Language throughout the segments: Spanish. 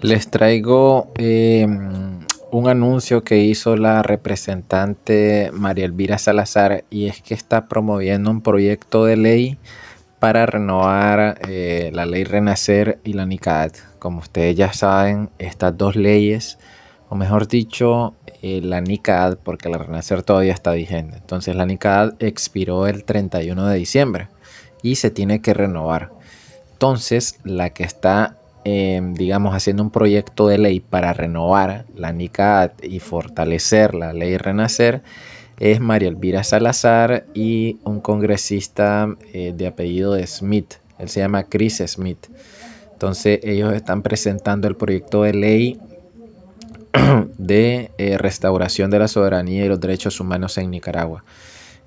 Les traigo eh, un anuncio que hizo la representante María Elvira Salazar y es que está promoviendo un proyecto de ley para renovar eh, la ley Renacer y la NICAD. Como ustedes ya saben, estas dos leyes, o mejor dicho, eh, la NICAD, porque la Renacer todavía está vigente. Entonces la NICAD expiró el 31 de diciembre y se tiene que renovar. Entonces, la que está Em, digamos, haciendo un proyecto de ley para renovar la NICAD y fortalecer la ley Renacer es María Elvira Salazar y un congresista eh, de apellido de Smith. Él se llama Chris Smith. Entonces ellos están presentando el proyecto de ley de eh, restauración de la soberanía y los derechos humanos en Nicaragua.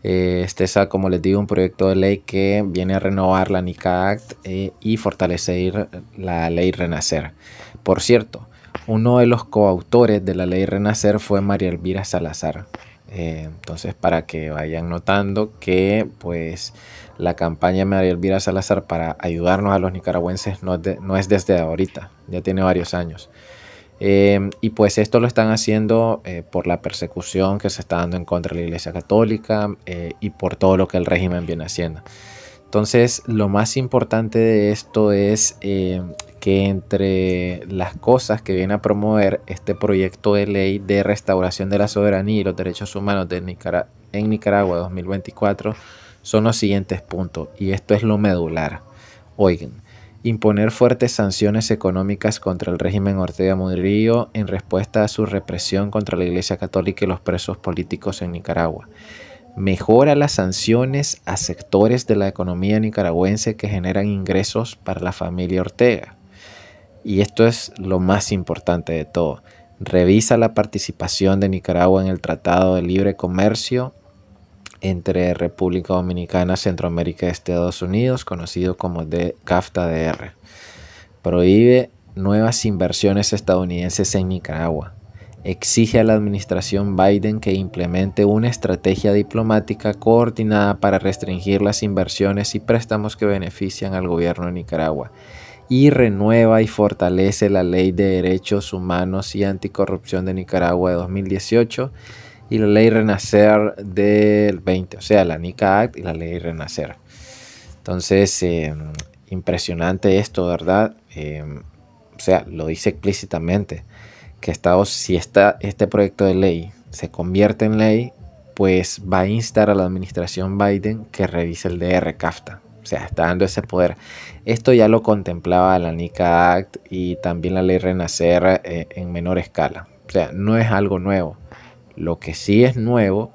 Eh, este es, ah, como les digo, un proyecto de ley que viene a renovar la NICA Act eh, y fortalecer la ley Renacer. Por cierto, uno de los coautores de la ley Renacer fue María Elvira Salazar. Eh, entonces, para que vayan notando que pues la campaña de María Elvira Salazar para ayudarnos a los nicaragüenses no, no es desde ahorita, ya tiene varios años. Em, y pues esto lo están haciendo eh, por la persecución que se está dando en contra de la Iglesia Católica eh, y por todo lo que el régimen viene haciendo. Entonces, lo más importante de esto es em, que entre las cosas que viene a promover este proyecto de ley de restauración de la soberanía y los derechos humanos de en Nicaragua 2024 son los siguientes puntos. Y esto es lo medular. Oigan imponer fuertes sanciones económicas contra el régimen Ortega Murillo en respuesta a su represión contra la Iglesia Católica y los presos políticos en Nicaragua. Mejora las sanciones a sectores de la economía nicaragüense que generan ingresos para la familia Ortega. Y esto es lo más importante de todo. Revisa la participación de Nicaragua en el Tratado de Libre Comercio entre República Dominicana, Centroamérica y Estados Unidos, conocido como de CAFTA-DR. Prohíbe nuevas inversiones estadounidenses en Nicaragua. Exige a la administración Biden que implemente una estrategia diplomática coordinada para restringir las inversiones y préstamos que benefician al gobierno de Nicaragua y renueva y fortalece la Ley de Derechos Humanos y Anticorrupción de Nicaragua de 2018 y la ley Renacer del 20, o sea, la NICA Act y la ley Renacer. Entonces, em, impresionante esto, ¿verdad? Em, o sea, lo dice explícitamente, que Estados, si está este proyecto de ley se convierte en ley, pues va a instar a la administración Biden que revise el DR CAFTA. O sea, está dando ese poder. Esto ya lo contemplaba la NICA Act y también la ley Renacer eh, en menor escala. O sea, no es algo nuevo. Lo que sí es nuevo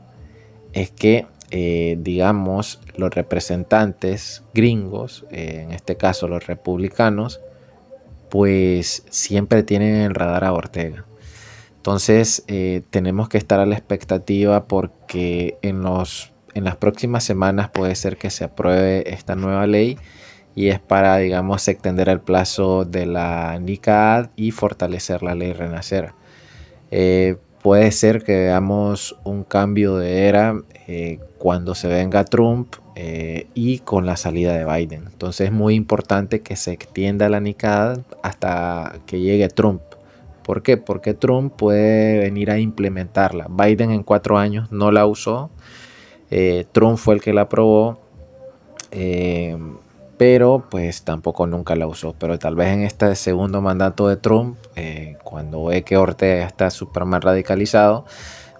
es que, eh, digamos, los representantes gringos, eh, en este caso los republicanos, pues siempre tienen el radar a Ortega. Entonces eh, tenemos que estar a la expectativa porque en, los, en las próximas semanas puede ser que se apruebe esta nueva ley y es para, digamos, extender el plazo de la NICAD y fortalecer la ley Renacer puede ser que veamos un cambio de era eh, cuando se venga Trump eh, y con la salida de Biden. Entonces es muy importante que se extienda la NICAD hasta que llegue Trump. ¿Por qué? Porque Trump puede venir a implementarla. Biden en cuatro años no la usó. Eh, Trump fue el que la aprobó pero pues tampoco nunca la usó. Pero tal vez en este segundo mandato de Trump, eh, cuando ve que Ortega está súper más radicalizado,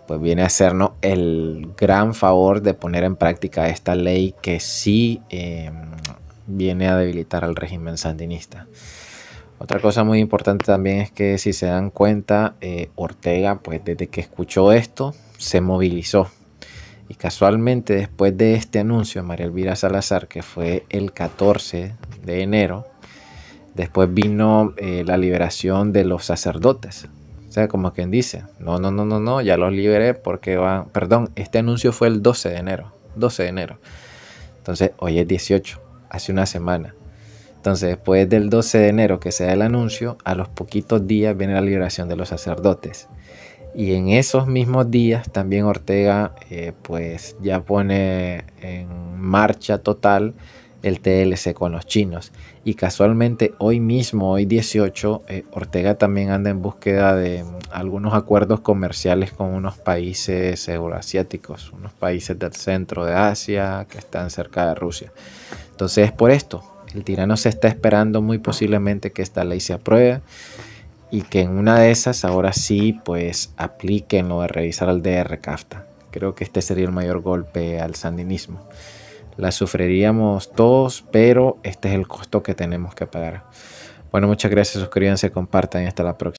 pues viene a hacernos el gran favor de poner en práctica esta ley que sí em, viene a debilitar al régimen sandinista. Otra cosa muy importante también es que si se dan cuenta, eh, Ortega, pues desde que escuchó esto, se movilizó y casualmente después de este anuncio de María Elvira Salazar, que fue el 14 de enero, después vino eh, la liberación de los sacerdotes. O sea, como quien dice, no, no, no, no, no, ya los liberé porque van, perdón, este anuncio fue el 12 de enero, 12 de enero. Entonces, hoy es 18, hace una semana. Entonces, después del 12 de enero que se da el anuncio, a los poquitos días viene la liberación de los sacerdotes. Y en esos mismos días también Ortega eh, pues ya pone en marcha total el TLC con los chinos. Y casualmente hoy mismo, hoy 18, eh, Ortega también anda en búsqueda de mm, algunos acuerdos comerciales con unos países euroasiáticos, eh, unos países del centro de Asia que están cerca de Rusia. Entonces, por esto, el tirano se está esperando muy posiblemente que esta ley se apruebe y que en una de esas ahora sí pues apliquen lo de revisar al DR CAFTA. Creo que este sería el mayor golpe al sandinismo. La sufriríamos todos, pero este es el costo que tenemos que pagar. Bueno, muchas gracias, suscríbanse, compartan y hasta la próxima.